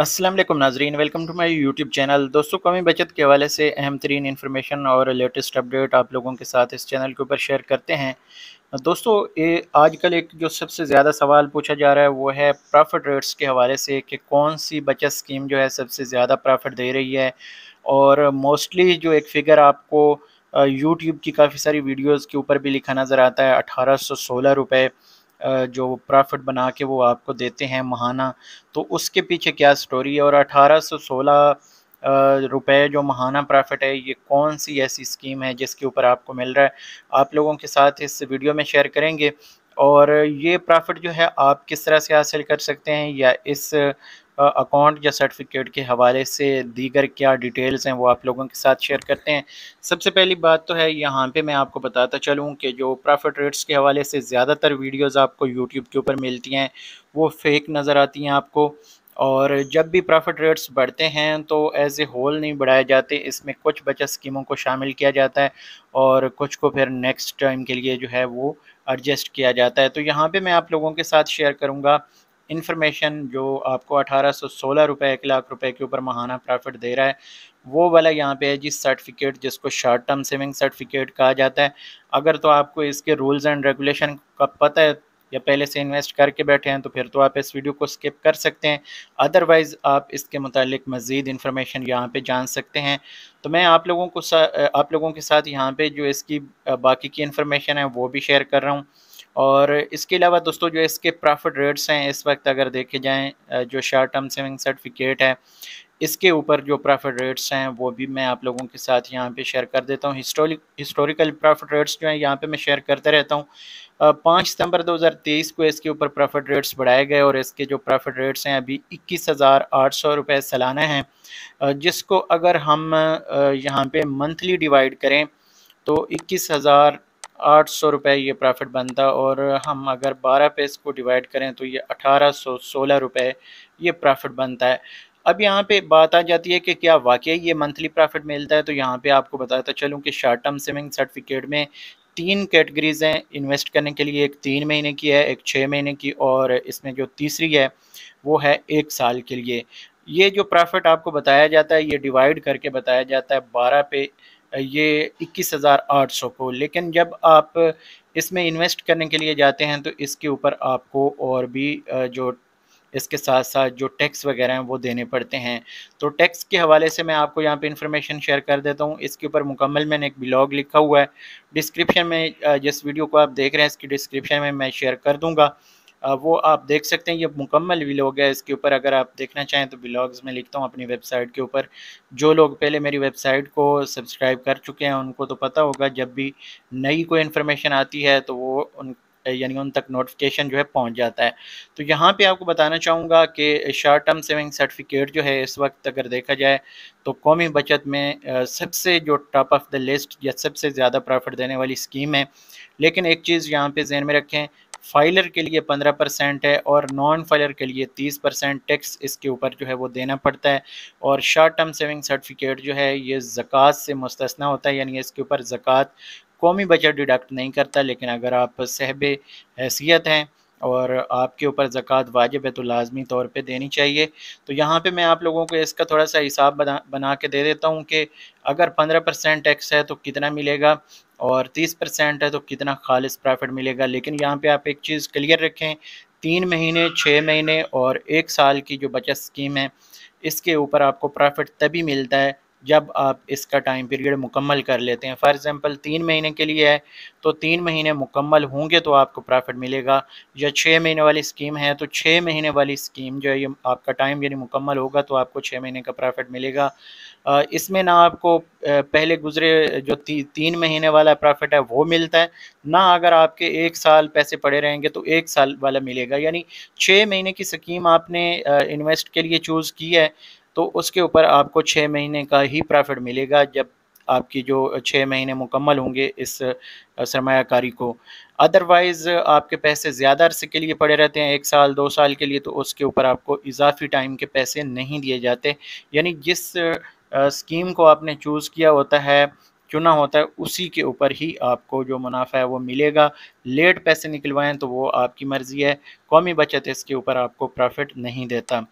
असलम नाजरीन welcome to my YouTube channel दोस्तों कमी बचत के हवाले से अहम तरीन इन्फॉर्मेशन और लेटेस्ट अपडेट आप लोगों के साथ इस चैनल के ऊपर शेयर करते हैं दोस्तों ये आजकल एक जो सबसे ज़्यादा सवाल पूछा जा रहा है वो है प्रॉफिट रेट्स के हवाले से कि कौन सी बचत स्कीम जो है सबसे ज़्यादा प्रॉफिट दे रही है और मोस्टली जो एक फ़िगर आपको यूट्यूब की काफ़ी सारी वीडियोज़ के ऊपर भी लिखा नज़र आता है अठारह सौ सोलह रुपये जो प्रॉफिट बना के वो आपको देते हैं महाना तो उसके पीछे क्या स्टोरी है और अठारह सौ सोलह रुपए जो महाना प्रॉफिट है ये कौन सी ऐसी स्कीम है जिसके ऊपर आपको मिल रहा है आप लोगों के साथ इस वीडियो में शेयर करेंगे और ये प्रॉफिट जो है आप किस तरह से हासिल कर सकते हैं या इस अकाउंट या सर्टिफिकेट के हवाले से दीगर क्या डिटेल्स हैं वो आप लोगों के साथ शेयर करते हैं सबसे पहली बात तो है यहाँ पे मैं आपको बताता चलूँ कि जो प्रॉफिट रेट्स के हवाले से ज़्यादातर वीडियोस आपको यूट्यूब के ऊपर मिलती हैं वो फेक नज़र आती हैं आपको और जब भी प्रॉफिट रेट्स बढ़ते हैं तो एज ए होल नहीं बढ़ाए जाते इसमें कुछ बचत स्कीमों को शामिल किया जाता है और कुछ को फिर नेक्स्ट टाइम के लिए जो है वो एडजस्ट किया जाता है तो यहाँ पे मैं आप लोगों के साथ शेयर करूँगा इन्फॉर्मेशन जो आपको अठारह सौ सोलह रुपये एक लाख रुपए के ऊपर महाना प्रॉफिट दे रहा है वो वाला यहाँ पे है जी सर्टिफिकेट जिसको शॉर्ट टर्म सेविंग सर्टिफिकेट कहा जाता है अगर तो आपको इसके रूल्स एंड रेगुलेशन का पता है या पहले से इन्वेस्ट करके बैठे हैं तो फिर तो आप इस वीडियो को स्किप कर सकते हैं अदरवाइज़ आप इसके मतलब मज़ीद इन्फॉर्मेशन यहाँ पे जान सकते हैं तो मैं आप लोगों को आप लोगों के साथ यहाँ पे जो इसकी बाकी की इन्फॉर्मेशन है वो भी शेयर कर रहा हूँ और इसके अलावा दोस्तों जो इसके प्रॉफिट रेट्स हैं इस वक्त अगर देखे जाएँ जो शॉर्ट टर्म सेविंग सर्टिफिकेट है इसके ऊपर जो प्रॉफिट रेट्स हैं वो भी मैं आप लोगों के साथ यहाँ पे शेयर कर देता हूँ हिस्टोरिक हिस्टोरिकल प्रॉफिट रेट्स जो हैं यहाँ पे मैं शेयर करते रहता हूँ पाँच सितंबर 2023 को इसके ऊपर प्रॉफिट रेट्स बढ़ाए गए और इसके जो प्रॉफिट रेट्स हैं अभी इक्कीस हज़ार आठ सौ रुपये सालाना हैं जिसको अगर हम यहाँ पर मंथली डिवाइड करें तो इक्कीस हज़ार आठ सौ रुपये ये प्रॉफिट बनता और हम अगर बारह पे इसको डिवाइड करें तो ये अठारह सौ सोलह रुपये ये प्रॉफिट बनता है अब यहाँ पे बात आ जाती है कि क्या वाकई ये मंथली प्रॉफिट मिलता है तो यहाँ पे आपको बताता चलूँ कि शॉर्ट टर्म सेविंग सर्टिफिकेट में तीन कैटेगरीज हैं इन्वेस्ट करने के लिए एक तीन महीने की है एक छः महीने की और इसमें जो तीसरी है वो है एक साल के लिए ये जो प्रॉफिट आपको बताया जाता है ये डिवाइड करके बताया जाता है बारह पे ये 21,800 को लेकिन जब आप इसमें इन्वेस्ट करने के लिए जाते हैं तो इसके ऊपर आपको और भी जो इसके साथ साथ जो टैक्स वगैरह हैं वो देने पड़ते हैं तो टैक्स के हवाले से मैं आपको यहाँ पे इन्फॉर्मेशन शेयर कर देता हूँ इसके ऊपर मुकम्मल मैंने एक ब्लॉग लिखा हुआ है डिस्क्रिप्शन में जिस वीडियो को आप देख रहे हैं इसकी डिस्क्रिप्शन में मैं शेयर कर दूँगा वो आप देख सकते हैं ये मुकम्मल व्लॉग है इसके ऊपर अगर आप देखना चाहें तो व्लॉग्स में लिखता हूँ अपनी वेबसाइट के ऊपर जो लोग पहले मेरी वेबसाइट को सब्सक्राइब कर चुके हैं उनको तो पता होगा जब भी नई कोई इन्फॉर्मेशन आती है तो वो उन यानी उन तक नोटिफिकेशन जो है पहुंच जाता है तो यहाँ पे आपको बताना चाहूँगा कि शॉर्ट टर्म सेविंग सर्टिफिकेट जो है इस वक्त अगर देखा जाए तो कौमी बचत में सबसे जो टॉप ऑफ द लिस्ट या सबसे ज़्यादा प्रॉफिट देने वाली स्कीम है लेकिन एक चीज़ यहाँ पे जहन में रखें फाइलर के लिए पंद्रह परसेंट है और नॉन फाइलर के लिए तीस परसेंट टैक्स इसके ऊपर जो है वो देना पड़ता है और शॉर्ट टर्म सेविंग सर्टिफिकेट जो है ये ज़क़़त से मुस्तना होता है यानी इसके ऊपर ज़क़़त कौमी बजट डिडक्ट नहीं करता लेकिन अगर आप सहब हैसियत हैं और आपके ऊपर ज़क़़त वाजिब है तो लाजमी तौर पे देनी चाहिए तो यहाँ पे मैं आप लोगों को इसका थोड़ा सा हिसाब बना बना के दे देता हूँ कि अगर पंद्रह परसेंट टैक्स है तो कितना मिलेगा और तीस परसेंट है तो कितना खालिस प्रॉफिट मिलेगा लेकिन यहाँ पे आप एक चीज़ क्लियर रखें तीन महीने छः महीने और एक साल की जो बचत स्कीम है इसके ऊपर आपको प्रॉफिट तभी मिलता है जब आप इसका टाइम पीरियड मुकम्मल कर लेते हैं फॉर एग्ज़ाम्पल तीन महीने के लिए है तो तीन महीने मुकम्मल होंगे तो आपको प्रॉफिट मिलेगा या छः महीने वाली स्कीम है तो छः महीने वाली स्कीम जो है ये आपका टाइम यानी मुकम्मल होगा तो आपको छः महीने का प्रॉफिट मिलेगा इसमें ना आपको पहले गुजरे जो ती, तीन महीने वाला प्रॉफिट है वो मिलता है ना अगर आपके एक साल पैसे पड़े रहेंगे तो एक साल वाला मिलेगा यानी छः महीने की स्कीम आपने इन्वेस्ट के लिए चूज़ की है तो उसके ऊपर आपको छः महीने का ही प्रॉफिट मिलेगा जब आपकी जो छः महीने मुकम्मल होंगे इस सरमाकारी को अदरवाइज़ आपके पैसे ज़्यादा अरसे के लिए पड़े रहते हैं एक साल दो साल के लिए तो उसके ऊपर आपको इजाफी टाइम के पैसे नहीं दिए जाते यानी जिस स्कीम को आपने चूज़ किया होता है चुना होता है उसी के ऊपर ही आपको जो मुनाफा है वो मिलेगा लेट पैसे निकलवाएं तो वो आपकी मर्ज़ी है कौमी बचत इसके ऊपर आपको प्रॉफिट नहीं देता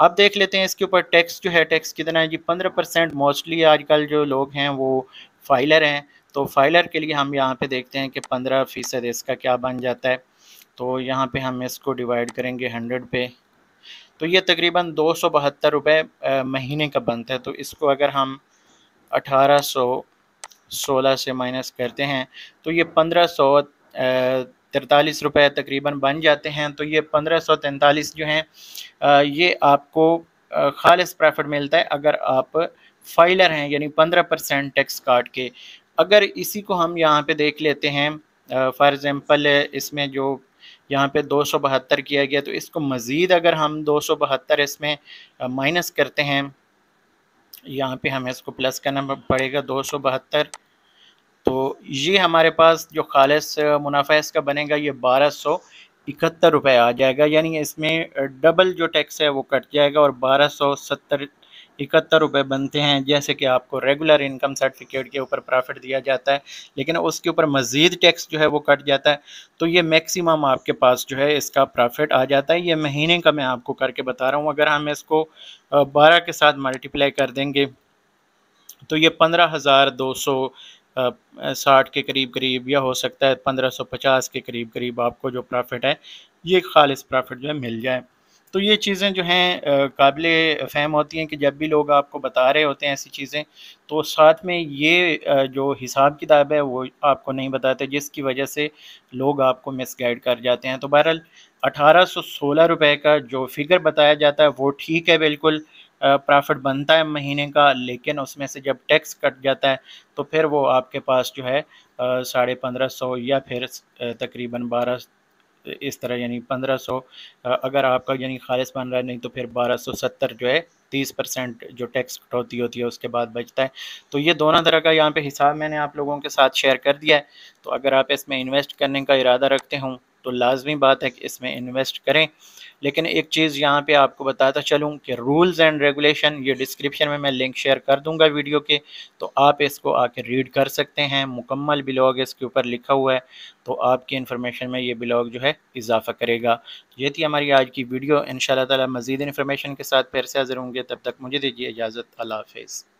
अब देख लेते हैं इसके ऊपर टैक्स जो है टैक्स कितना है जी पंद्रह परसेंट मोस्टली आजकल जो लोग हैं वो फाइलर हैं तो फाइलर के लिए हम यहाँ पे देखते हैं कि पंद्रह फ़ीसद इसका क्या बन जाता है तो यहाँ पे हम इसको डिवाइड करेंगे हंड्रेड पे तो ये तकरीबन दो सौ बहत्तर रुपये महीने का बनता है तो इसको अगर हम अठारह सौ सोलह से माइनस करते हैं तो ये पंद्रह सौ तिरतालीस रुपये तकरीबन बन जाते हैं तो ये पंद्रह सौ तैंतालीस जो हैं ये आपको खालिश प्रॉफिट मिलता है अगर आप फाइलर हैं यानी पंद्रह परसेंट टैक्स काट के अगर इसी को हम यहाँ पे देख लेते हैं फॉर एग्ज़ाम्पल इसमें जो यहाँ पे दो सौ बहत्तर किया गया तो इसको मज़ीद अगर हम दो सौ बहत्तर इसमें माइनस करते हैं यहाँ पे हमें इसको प्लस करना पड़ेगा दो सौ बहत्तर तो ये हमारे पास जो खालिश मुनाफा इसका बनेगा ये बारह सौ इकहत्तर रुपये आ जाएगा यानी इसमें डबल जो टैक्स है वो कट जाएगा और बारह सौ सत्तर इकहत्तर रुपये बनते हैं जैसे कि आपको रेगुलर इनकम सर्टिफिकेट के ऊपर प्रॉफिट दिया जाता है लेकिन उसके ऊपर मज़ीद टैक्स जो है वो कट जाता है तो ये मैक्सिमम आपके पास जो है इसका प्रॉफिट आ जाता है ये महीने का मैं आपको करके बता रहा हूँ अगर हम इसको बारह के साथ मल्टीप्लाई कर देंगे तो ये पंद्रह हज़ार दो सौ साठ के करीब करीब या हो सकता है पंद्रह सौ पचास के करीब करीब आपको जो प्रॉफिट है ये खालिस प्रॉफिट जो है मिल जाए तो ये चीज़ें जो हैं काबिल फहम होती हैं कि जब भी लोग आपको बता रहे होते हैं ऐसी चीज़ें तो साथ में ये जो हिसाब किताब है वो आपको नहीं बताते जिसकी वजह से लोग आपको मिस गाइड कर जाते हैं तो बहरहाल अठारह सौ सोलह रुपये का जो फिगर बताया जाता है वो ठीक है बिल्कुल प्रॉफिट बनता है महीने का लेकिन उसमें से जब टैक्स कट जाता है तो फिर वो आपके पास जो है साढ़े पंद्रह सौ या फिर तकरीबन बारह इस तरह यानी 1500 अगर आपका यानी खालिश बन रहा है नहीं तो फिर 1270 जो है तीस परसेंट जो टैक्स कटौती होती है उसके बाद बचता है तो ये दोनों तरह का यहाँ पे हिसाब मैंने आप लोगों के साथ शेयर कर दिया है तो अगर आप इसमें इन्वेस्ट करने का इरादा रखते हों तो लाजमी बात है कि इसमें इन्वेस्ट करें लेकिन एक चीज़ यहाँ पे आपको बताता चलूँ कि रूल्स एंड रेगुलेशन ये डिस्क्रिप्शन में मैं लिंक शेयर कर दूँगा वीडियो के तो आप इसको आके रीड कर सकते हैं मुकम्मल ब्लॉग इसके ऊपर लिखा हुआ है तो आपकी इन्फॉर्मेशन में ये ब्लॉग जो है इजाफा करेगा ये थी हमारी आज की वीडियो इन ताला मज़ीद इन्फॉर्मेशन के साथ फिर से हाजिर होंगे तब तक मुझे दीजिए इजाज़त अल्लाह हाफिज़